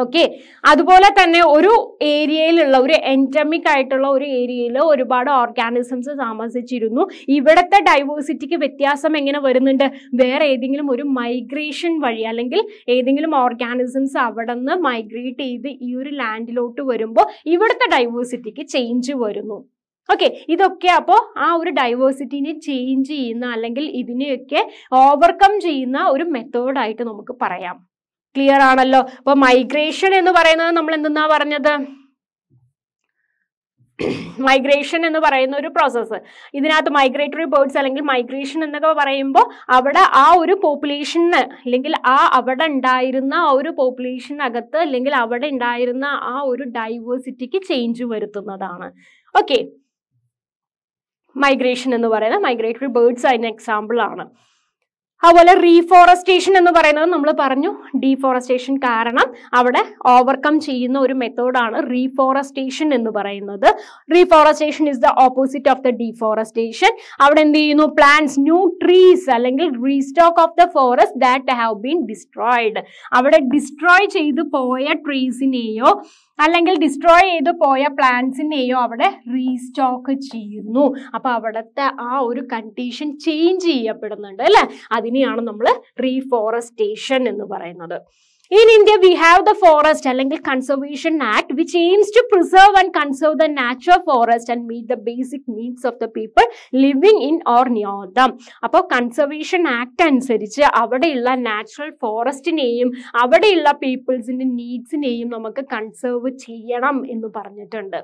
ഓക്കെ അതുപോലെ തന്നെ ഒരു ഏരിയയിലുള്ള ഒരു എൻറ്റമിക് ആയിട്ടുള്ള ഒരു ഏരിയയിൽ ഒരുപാട് ഓർഗാനിസംസ് താമസിച്ചിരുന്നു ഇവിടുത്തെ ഡൈവേഴ്സിറ്റിക്ക് വ്യത്യാസം എങ്ങനെ വരുന്നുണ്ട് വേറെ ഏതെങ്കിലും ഒരു മൈഗ്രേഷൻ വഴി അല്ലെങ്കിൽ ഏതെങ്കിലും ഓർഗാനിസംസ് അവിടെ നിന്ന് മൈഗ്രേറ്റ് ചെയ്ത് ഈ ഒരു ലാൻഡിലോട്ട് വരുമ്പോൾ ഇവിടുത്തെ ഡൈവേഴ്സിറ്റിക്ക് ചേഞ്ച് വരുന്നു ഓക്കെ ഇതൊക്കെ അപ്പോൾ ആ ഒരു ഡൈവേഴ്സിറ്റിനെ ചേഞ്ച് ചെയ്യുന്ന അല്ലെങ്കിൽ ഇതിനെയൊക്കെ ഓവർകം ചെയ്യുന്ന ഒരു മെത്തേഡായിട്ട് നമുക്ക് പറയാം ക്ലിയർ ആണല്ലോ അപ്പോൾ മൈഗ്രേഷൻ എന്ന് പറയുന്നത് നമ്മൾ എന്തെന്നാ പറഞ്ഞത് മൈഗ്രേഷൻ എന്ന് പറയുന്ന ഒരു പ്രോസസ്സ് ഇതിനകത്ത് മൈഗ്രേറ്ററി ബേർഡ്സ് അല്ലെങ്കിൽ മൈഗ്രേഷൻ എന്നൊക്കെ പറയുമ്പോൾ അവിടെ ആ ഒരു പോപ്പുലേഷന് അല്ലെങ്കിൽ ആ അവിടെ ഉണ്ടായിരുന്ന ആ ഒരു പോപ്പുലേഷനകത്ത് അല്ലെങ്കിൽ അവിടെ ഉണ്ടായിരുന്ന ആ ഒരു ഡൈവേഴ്സിറ്റിക്ക് ചേഞ്ച് വരുത്തുന്നതാണ് ഓക്കെ മൈഗ്രേഷൻ എന്ന് പറയുന്നത് മൈഗ്രേറ്ററി ബേർഡ്സ് അതിന് എക്സാമ്പിൾ ആണ് അതുപോലെ റീഫോറസ്റ്റേഷൻ എന്ന് പറയുന്നത് നമ്മൾ പറഞ്ഞു ഡീഫോറസ്റ്റേഷൻ കാരണം അവിടെ ഓവർകം ചെയ്യുന്ന ഒരു മെത്തേഡാണ് റീഫോറസ്റ്റേഷൻ എന്ന് പറയുന്നത് reforestation is the opposite of the deforestation അവിടെ എന്ത് ചെയ്യുന്നു പ്ലാന്റ്സ് ന്യൂ ട്രീസ് അല്ലെങ്കിൽ restock of the forest that have been destroyed അവിടെ ഡിസ്ട്രോയ് ചെയ്ത് പോയ ട്രീസിനെയോ അല്ലെങ്കിൽ ഡിസ്ട്രോയ് ചെയ്ത് പോയ പ്ലാന്റ്സിനെയോ അവിടെ റീസ്റ്റോക്ക് ചെയ്യുന്നു അപ്പോൾ അവിടുത്തെ ആ ഒരു കണ്ടീഷൻ ചേഞ്ച് ചെയ്യപ്പെടുന്നുണ്ട് അല്ലേ അതിനെയാണ് നമ്മൾ റീഫോറസ്റ്റേഷൻ എന്ന് പറയുന്നത് In India, we have the Forest അല്ലെങ്കിൽ Conservation Act which aims to preserve and conserve the natural forest and meet the basic needs of the people living in or near them. അപ്പോൾ conservation act അനുസരിച്ച് അവിടെയുള്ള natural ഫോറസ്റ്റിനെയും അവിടെയുള്ള പീപ്പിൾസിൻ്റെ നീഡ്സിനെയും നമുക്ക് conserve ചെയ്യണം എന്ന് പറഞ്ഞിട്ടുണ്ട്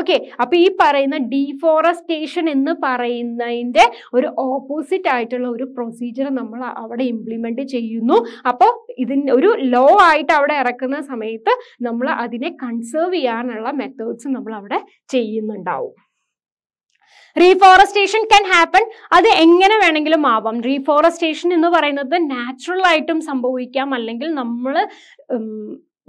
okay അപ്പൊ ഈ പറയുന്ന ഡീഫോറസ്റ്റേഷൻ എന്ന് പറയുന്നതിന്റെ ഒരു ഓപ്പോസിറ്റ് ആയിട്ടുള്ള ഒരു പ്രൊസീജിയർ നമ്മൾ അവിടെ ഇംപ്ലിമെന്റ് ചെയ്യുന്നു അപ്പോൾ ഇതിന് ഒരു ലോ ആയിട്ട് അവിടെ ഇറക്കുന്ന സമയത്ത് നമ്മൾ അതിനെ കൺസേർവ് ചെയ്യാനുള്ള മെത്തേഡ്സ് നമ്മൾ അവിടെ ചെയ്യുന്നുണ്ടാവും റീഫോറസ്റ്റേഷൻ ക്യാൻ ഹാപ്പൺ അത് എങ്ങനെ വേണമെങ്കിലും ആവാം റീഫോറസ്റ്റേഷൻ എന്ന് പറയുന്നത് നാച്ചുറൽ ആയിട്ടും സംഭവിക്കാം അല്ലെങ്കിൽ നമ്മൾ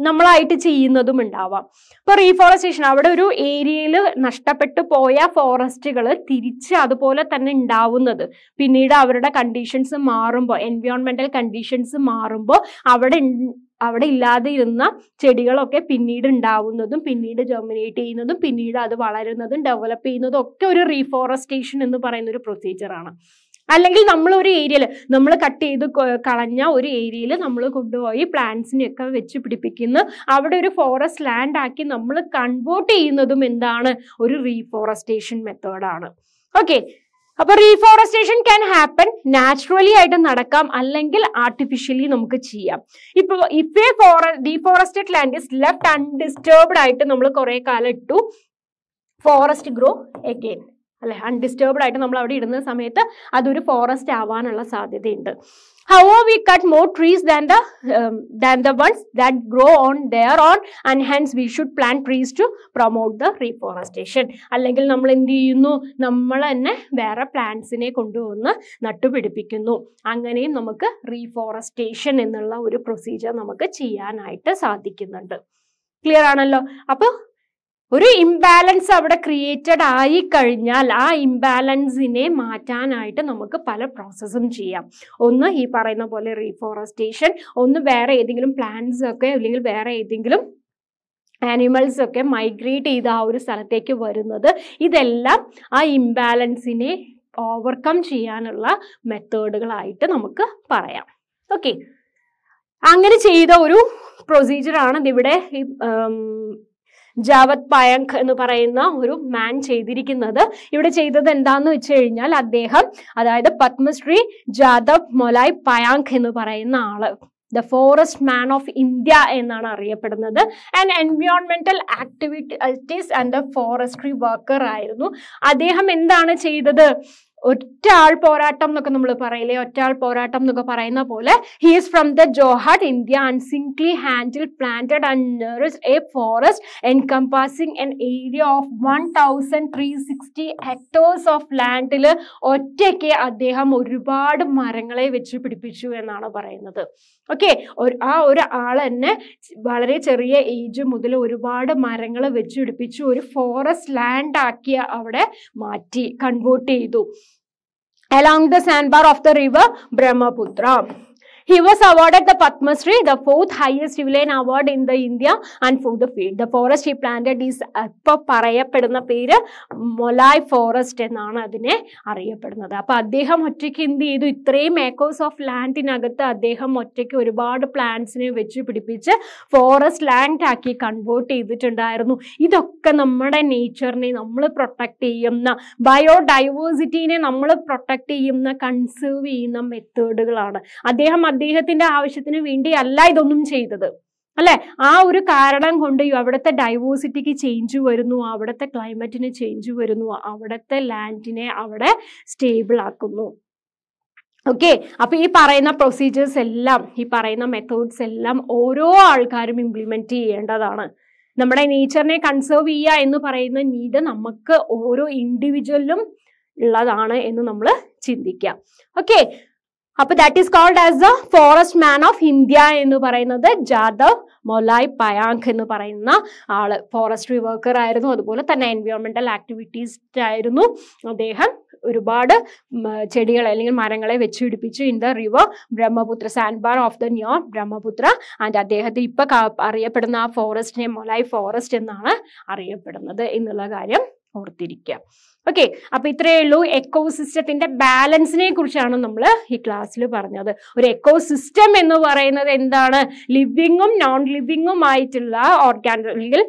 നമ്മളായിട്ട് ചെയ്യുന്നതും ഉണ്ടാവാം ഇപ്പോൾ റീഫോറസ്റ്റേഷൻ അവിടെ ഒരു ഏരിയയിൽ നഷ്ടപ്പെട്ടു പോയ ഫോറസ്റ്റുകൾ തിരിച്ച് അതുപോലെ തന്നെ ഉണ്ടാവുന്നത് പിന്നീട് അവരുടെ കണ്ടീഷൻസ് മാറുമ്പോൾ എൻവയോൺമെന്റൽ കണ്ടീഷൻസ് മാറുമ്പോൾ അവിടെ അവിടെ ഇല്ലാതെ ഇരുന്ന ചെടികളൊക്കെ പിന്നീട് ഉണ്ടാവുന്നതും പിന്നീട് ജെർമിനേറ്റ് ചെയ്യുന്നതും പിന്നീട് അത് വളരുന്നതും ഡെവലപ്പ് ചെയ്യുന്നതും ഒക്കെ ഒരു റീഫോറസ്റ്റേഷൻ എന്ന് പറയുന്ന ഒരു പ്രൊസീജിയറാണ് അല്ലെങ്കിൽ നമ്മൾ ഒരു ഏരിയയിൽ നമ്മൾ കട്ട് ചെയ്ത് കളഞ്ഞ ഒരു ഏരിയയിൽ നമ്മൾ കൊണ്ടുപോയി പ്ലാന്റ്സിനെയൊക്കെ വെച്ച് പിടിപ്പിക്കുന്നു അവിടെ ഒരു ഫോറസ്റ്റ് ലാൻഡ് ആക്കി നമ്മൾ കൺവേർട്ട് ചെയ്യുന്നതും എന്താണ് ഒരു റീഫോറസ്റ്റേഷൻ മെത്തേഡാണ് ഓക്കെ അപ്പോൾ റീഫോറസ്റ്റേഷൻ ക്യാൻ ഹാപ്പൻ നാച്ചുറലി ആയിട്ട് നടക്കാം അല്ലെങ്കിൽ ആർട്ടിഫിഷ്യലി നമുക്ക് ചെയ്യാം ഇപ്പൊ if a for deforested land is left undisturbed ആയിട്ട് നമ്മൾ കുറേ കാലം ഇട്ടു ഫോറസ്റ്റ് ഗ്രോ എഗെയിൻ അല്ലെ അൺഡിസ്റ്റർബ്ഡ് ആയിട്ട് നമ്മൾ അവിടെ ഇടുന്ന സമയത്ത് അതൊരു ഫോറസ്റ്റ് ആവാനുള്ള സാധ്യതയുണ്ട് how we cut more trees than the than the ones that grow on there on and we should plan trees to promote the reforestation അല്ലെങ്കിൽ നമ്മൾ എന്ത് ചെയ്യുന്നു നമ്മൾ തന്നെ വേറെ പ്ലാന്റ്സിനെ കൊണ്ടുവന്ന് നട്ടുപിടിപ്പിക്കുന്നു അങ്ങനെയും നമുക്ക് റീഫോറസ്റ്റേഷൻ എന്നുള്ള ഒരു പ്രൊസീജിയർ നമുക്ക് ചെയ്യാനായിട്ട് സാധിക്കുന്നുണ്ട് ക്ലിയർ ആണല്ലോ അപ്പോൾ ഒരു ഇംബാലൻസ് അവിടെ ക്രിയേറ്റഡ് ആയി കഴിഞ്ഞാൽ ആ ഇംബാലൻസിനെ മാറ്റാനായിട്ട് നമുക്ക് പല പ്രോസസ്സും ചെയ്യാം ഒന്ന് ഈ പറയുന്ന പോലെ റീഫോറസ്റ്റേഷൻ ഒന്ന് വേറെ ഏതെങ്കിലും പ്ലാന്റ്സ് ഒക്കെ അല്ലെങ്കിൽ വേറെ ഏതെങ്കിലും ആനിമൽസ് ഒക്കെ മൈഗ്രേറ്റ് ചെയ്ത് ആ ഒരു സ്ഥലത്തേക്ക് വരുന്നത് ഇതെല്ലാം ആ ഇംബാലൻസിനെ ഓവർകം ചെയ്യാനുള്ള മെത്തേഡുകളായിട്ട് നമുക്ക് പറയാം ഓക്കെ അങ്ങനെ ചെയ്ത ഒരു പ്രൊസീജിയറാണ് ഇവിടെ ജാവത് പായങ്ക് എന്ന് പറയുന്ന ഒരു മാൻ ചെയ്തിരിക്കുന്നത് ഇവിടെ ചെയ്തത് എന്താന്ന് വെച്ച് കഴിഞ്ഞാൽ അദ്ദേഹം അതായത് പത്മശ്രീ ജാദവ് മൊലായ് പയാങ്ക് എന്ന് പറയുന്ന ആള് the forest man of India എന്നാണ് അറിയപ്പെടുന്നത് ആൻഡ് എൻവിയോൺമെന്റൽ activity and the forestry worker ആയിരുന്നു അദ്ദേഹം എന്താണ് ചെയ്തത് ഒറ്റ ആൾ പോരാട്ടം എന്നൊക്കെ നമ്മൾ പറയില്ലേ ഒറ്റ ആൾ പോരാട്ടം എന്നൊക്കെ പറയുന്ന പോലെ he is from the Jorhat India singlehandedly planted and a forest encompassing an area of one thousand three sixty hectares of ലാൻഡിൽ ഒറ്റയ്ക്ക് അദ്ദേഹം ഒരുപാട് മരങ്ങളെ വെച്ച് പിടിപ്പിച്ചു എന്നാണ് പറയുന്നത് ഓക്കെ ആ ഒരു ആൾ തന്നെ വളരെ ചെറിയ ഏജ് മുതൽ ഒരുപാട് മരങ്ങൾ വെച്ച് പിടിപ്പിച്ചു ഒരു ഫോറസ്റ്റ് ലാൻഡ് ആക്കി അവിടെ മാറ്റി കൺവേർട്ട് ചെയ്തു along the sandbar of the river Brahmaputra. He was awarded the Padma Shri, the fourth highest civilian award in the India and for the field. The forest he planted is ഇപ്പോൾ പറയപ്പെടുന്ന പേര് മൊലായ് forest എന്നാണ് അതിനെ അറിയപ്പെടുന്നത് അപ്പോൾ അദ്ദേഹം ഒറ്റയ്ക്ക് എന്ത് ചെയ്തു ഇത്രയും ഏക്കേഴ്സ് ഓഫ് ലാൻഡിനകത്ത് അദ്ദേഹം ഒറ്റയ്ക്ക് ഒരുപാട് പ്ലാന്റ്സിനെ വെച്ച് പിടിപ്പിച്ച് ഫോറസ്റ്റ് ലാൻഡ് ആക്കി കൺവേർട്ട് ചെയ്തിട്ടുണ്ടായിരുന്നു ഇതൊക്കെ നമ്മുടെ നേച്ചറിനെ നമ്മൾ പ്രൊട്ടക്റ്റ് ചെയ്യുന്ന ബയോഡൈവേഴ്സിറ്റിനെ നമ്മൾ പ്രൊട്ടക്റ്റ് ചെയ്യുന്ന കൺസേർവ് ചെയ്യുന്ന മെത്തേഡുകളാണ് അദ്ദേഹം അദ്ദേഹത്തിന്റെ ആവശ്യത്തിന് വേണ്ടിയല്ല ഇതൊന്നും ചെയ്തത് അല്ലെ ആ ഒരു കാരണം കൊണ്ട് അവിടുത്തെ ഡൈവേഴ്സിറ്റിക്ക് ചേഞ്ച് വരുന്നു അവിടുത്തെ ക്ലൈമറ്റിന് ചേഞ്ച് വരുന്നു അവിടുത്തെ ലാൻഡിനെ അവിടെ സ്റ്റേബിൾ ആക്കുന്നു ഓക്കെ അപ്പൊ ഈ പറയുന്ന പ്രൊസീജിയേഴ്സ് എല്ലാം ഈ പറയുന്ന മെത്തേഡ്സ് എല്ലാം ഓരോ ആൾക്കാരും ഇംപ്ലിമെന്റ് ചെയ്യേണ്ടതാണ് നമ്മുടെ നേച്ചറിനെ കൺസേർവ് ചെയ്യുക എന്ന് പറയുന്ന നീഡ് നമുക്ക് ഓരോ ഇൻഡിവിജ്വലിലും ഉള്ളതാണ് എന്ന് നമ്മൾ ചിന്തിക്കുക ഓക്കെ അപ്പൊ that is called as the forest man of India എന്ന് പറയുന്നത് ജാദവ് മൊലായ് പയാങ്ക് എന്ന് പറയുന്ന ആള് ഫോറസ്ട്രി വർക്കർ ആയിരുന്നു അതുപോലെ തന്നെ എൻവയോൺമെന്റൽ ആക്ടിവിറ്റീസ് ആയിരുന്നു അദ്ദേഹം ഒരുപാട് ചെടികളെ അല്ലെങ്കിൽ മരങ്ങളെ വെച്ചുപിടിപ്പിച്ചു in the river Brahmaputra sand bar of the new Brahmaputra and അദ്ദേഹത്തെ ഇപ്പൊ അറിയപ്പെടുന്ന ആ ഫോറസ്റ്റിനെ മൊലായ് ഫോറസ്റ്റ് എന്നാണ് അറിയപ്പെടുന്നത് എന്നുള്ള കാര്യം ഓർത്തിരിക്കുക ഓക്കെ അപ്പൊ ഇത്രയേ ഉള്ളൂ എക്കോ സിസ്റ്റത്തിന്റെ ബാലൻസിനെ കുറിച്ചാണ് നമ്മൾ ഈ ക്ലാസ്സിൽ പറഞ്ഞത് ഒരു എക്കോ സിസ്റ്റം എന്ന് പറയുന്നത് എന്താണ് ലിവിങ്ങും നോൺ ലിവിങ്ങും ആയിട്ടുള്ള ഓർഗാനിക് അല്ലെങ്കിൽ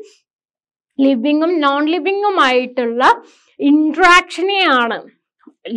ലിവിങ്ങും നോൺ ലിവിങ്ങും ആയിട്ടുള്ള ഇൻട്രാക്ഷനെയാണ്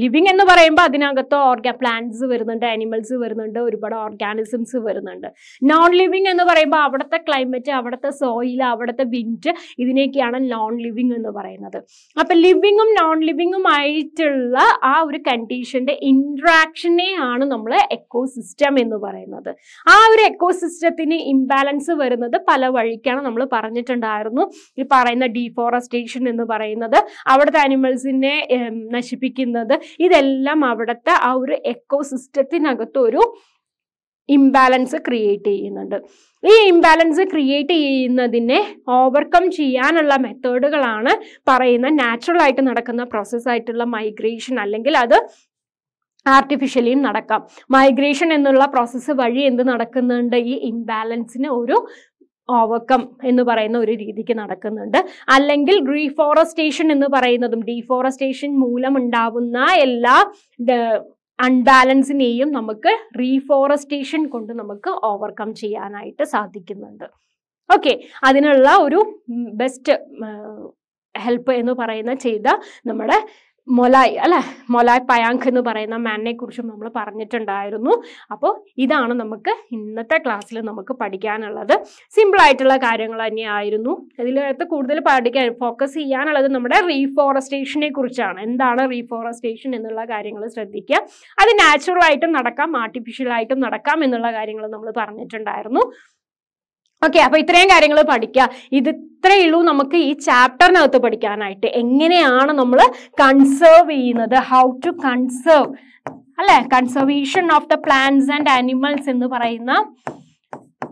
ലിവിങ് എന്ന് പറയുമ്പോൾ അതിനകത്ത് ഓർഗാ പ്ലാന്റ്സ് വരുന്നുണ്ട് അനിമൽസ് വരുന്നുണ്ട് ഒരുപാട് ഓർഗാനിസംസ് വരുന്നുണ്ട് നോൺ ലിവിങ് എന്ന് പറയുമ്പോൾ അവിടുത്തെ ക്ലൈമറ്റ് അവിടുത്തെ സോയിൽ അവിടുത്തെ വിൻഡ് ഇതിനെയൊക്കെയാണ് നോൺ ലിവിങ് എന്ന് പറയുന്നത് അപ്പം ലിവിങ്ങും നോൺ ലിവിങ്ങും ആയിട്ടുള്ള ആ ഒരു കണ്ടീഷൻ്റെ ഇൻട്രാക്ഷനെയാണ് ആണ് നമ്മൾ എക്കോസിസ്റ്റം എന്ന് പറയുന്നത് ആ ഒരു എക്കോസിസ്റ്റത്തിന് ഇംബാലൻസ് വരുന്നത് പല വഴിക്കാണ് നമ്മൾ പറഞ്ഞിട്ടുണ്ടായിരുന്നു ഈ പറയുന്ന ഡീഫോറസ്റ്റേഷൻ എന്ന് പറയുന്നത് അവിടുത്തെ അനിമൽസിനെ നശിപ്പിക്കുന്നത് ഇതെല്ലാം അവിടുത്തെ ആ ഒരു എക്കോ സിസ്റ്റത്തിനകത്തൊരു ഇംബാലൻസ് ക്രിയേറ്റ് ചെയ്യുന്നുണ്ട് ഈ ഇംബാലൻസ് ക്രിയേറ്റ് ചെയ്യുന്നതിനെ ഓവർകം ചെയ്യാനുള്ള മെത്തേഡുകളാണ് പറയുന്ന നാച്ചുറൽ ആയിട്ട് നടക്കുന്ന പ്രോസസ്സായിട്ടുള്ള മൈഗ്രേഷൻ അല്ലെങ്കിൽ അത് ആർട്ടിഫിഷ്യലിയും നടക്കാം മൈഗ്രേഷൻ എന്നുള്ള പ്രോസസ്സ് വഴി എന്ത് നടക്കുന്നുണ്ട് ഈ ഇംബാലൻസിന് ഒരു ഓവർകം എന്ന് പറയുന്ന ഒരു രീതിക്ക് നടക്കുന്നുണ്ട് അല്ലെങ്കിൽ റീഫോറസ്റ്റേഷൻ എന്ന് പറയുന്നതും ഡീഫോറസ്റ്റേഷൻ മൂലം ഉണ്ടാവുന്ന എല്ലാ അൺബാലൻസിനെയും നമുക്ക് റീഫോറസ്റ്റേഷൻ കൊണ്ട് നമുക്ക് ഓവർകം ചെയ്യാനായിട്ട് സാധിക്കുന്നുണ്ട് ഓക്കെ അതിനുള്ള ഒരു ബെസ്റ്റ് ഹെൽപ്പ് എന്ന് പറയുന്ന ചെയ്ത നമ്മുടെ മൊലായ് അല്ലെ മൊലായ് പയാങ്ക് എന്ന് പറയുന്ന മാനിനെ കുറിച്ചും നമ്മൾ പറഞ്ഞിട്ടുണ്ടായിരുന്നു അപ്പോൾ ഇതാണ് നമുക്ക് ഇന്നത്തെ ക്ലാസ്സിൽ നമുക്ക് പഠിക്കാനുള്ളത് സിമ്പിൾ ആയിട്ടുള്ള കാര്യങ്ങൾ തന്നെയായിരുന്നു ഇതിലകത്ത് കൂടുതൽ പഠിക്കാൻ ഫോക്കസ് ചെയ്യാനുള്ളത് നമ്മുടെ റീഫോറസ്റ്റേഷനെ കുറിച്ചാണ് എന്താണ് റീഫോറസ്റ്റേഷൻ എന്നുള്ള കാര്യങ്ങൾ ശ്രദ്ധിക്കുക അത് നാച്ചുറലായിട്ടും നടക്കാം ആർട്ടിഫിഷ്യലായിട്ടും നടക്കാം എന്നുള്ള കാര്യങ്ങൾ നമ്മൾ പറഞ്ഞിട്ടുണ്ടായിരുന്നു ഓക്കെ അപ്പൊ ഇത്രയും കാര്യങ്ങൾ പഠിക്കുക ഇത് ഇത്രയേ ഉള്ളൂ നമുക്ക് ഈ ചാപ്റ്ററിനകത്ത് പഠിക്കാനായിട്ട് എങ്ങനെയാണ് നമ്മൾ കൺസേർവ് ചെയ്യുന്നത് ഹൗ ടു കൺസേർവ് അല്ലെ conservation of the plants and animals എന്ന് പറയുന്ന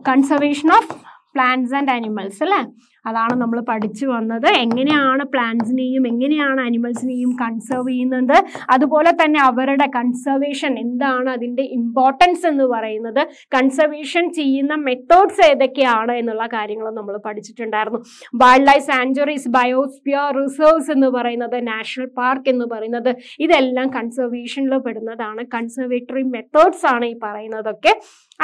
conservation of plants and animals അല്ലെ അതാണ് നമ്മൾ പഠിച്ചു വന്നത് എങ്ങനെയാണ് പ്ലാന്റ്സിനെയും എങ്ങനെയാണ് അനിമൽസിനെയും കൺസേർവ് ചെയ്യുന്നത് അതുപോലെ തന്നെ അവരുടെ കൺസർവേഷൻ എന്താണ് അതിൻ്റെ ഇമ്പോർട്ടൻസ് എന്ന് പറയുന്നത് കൺസർവേഷൻ ചെയ്യുന്ന മെത്തേഡ്സ് ഏതൊക്കെയാണ് എന്നുള്ള കാര്യങ്ങൾ നമ്മൾ പഠിച്ചിട്ടുണ്ടായിരുന്നു wild life sanctuaries biosphere reserves എന്ന് പറയുന്നത് നാഷണൽ പാർക്ക് എന്ന് പറയുന്നത് ഇതെല്ലാം കൺസർവേഷനിൽ പെടുന്നതാണ് കൺസർവേറ്ററി മെത്തേഡ്സ് ആണ് ഈ പറയുന്നതൊക്കെ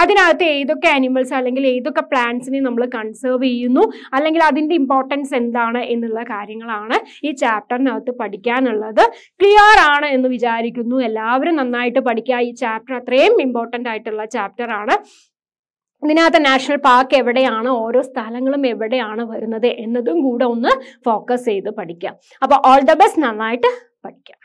അതിനകത്ത് ഏതൊക്കെ ആനിമൽസ് അല്ലെങ്കിൽ ഏതൊക്കെ പ്ലാന്റ്സിനെ നമ്മൾ കൺസേർവ് ചെയ്യുന്നു അല്ലെങ്കിൽ അതിൻ്റെ ഇമ്പോർട്ടൻസ് എന്താണ് എന്നുള്ള കാര്യങ്ങളാണ് ഈ ചാപ്റ്ററിനകത്ത് പഠിക്കാനുള്ളത് ക്ലിയർ ആണ് എന്ന് വിചാരിക്കുന്നു എല്ലാവരും നന്നായിട്ട് പഠിക്കുക ഈ ചാപ്റ്റർ അത്രയും ഇമ്പോർട്ടൻ്റ് ആയിട്ടുള്ള ആണ് ഇതിനകത്ത് നാഷണൽ പാർക്ക് എവിടെയാണ് ഓരോ സ്ഥലങ്ങളും എവിടെയാണ് വരുന്നത് എന്നതും കൂടെ ഒന്ന് ഫോക്കസ് ചെയ്ത് പഠിക്കുക അപ്പോൾ ഓൾ ദ ബെസ്റ്റ് നന്നായിട്ട് പഠിക്കുക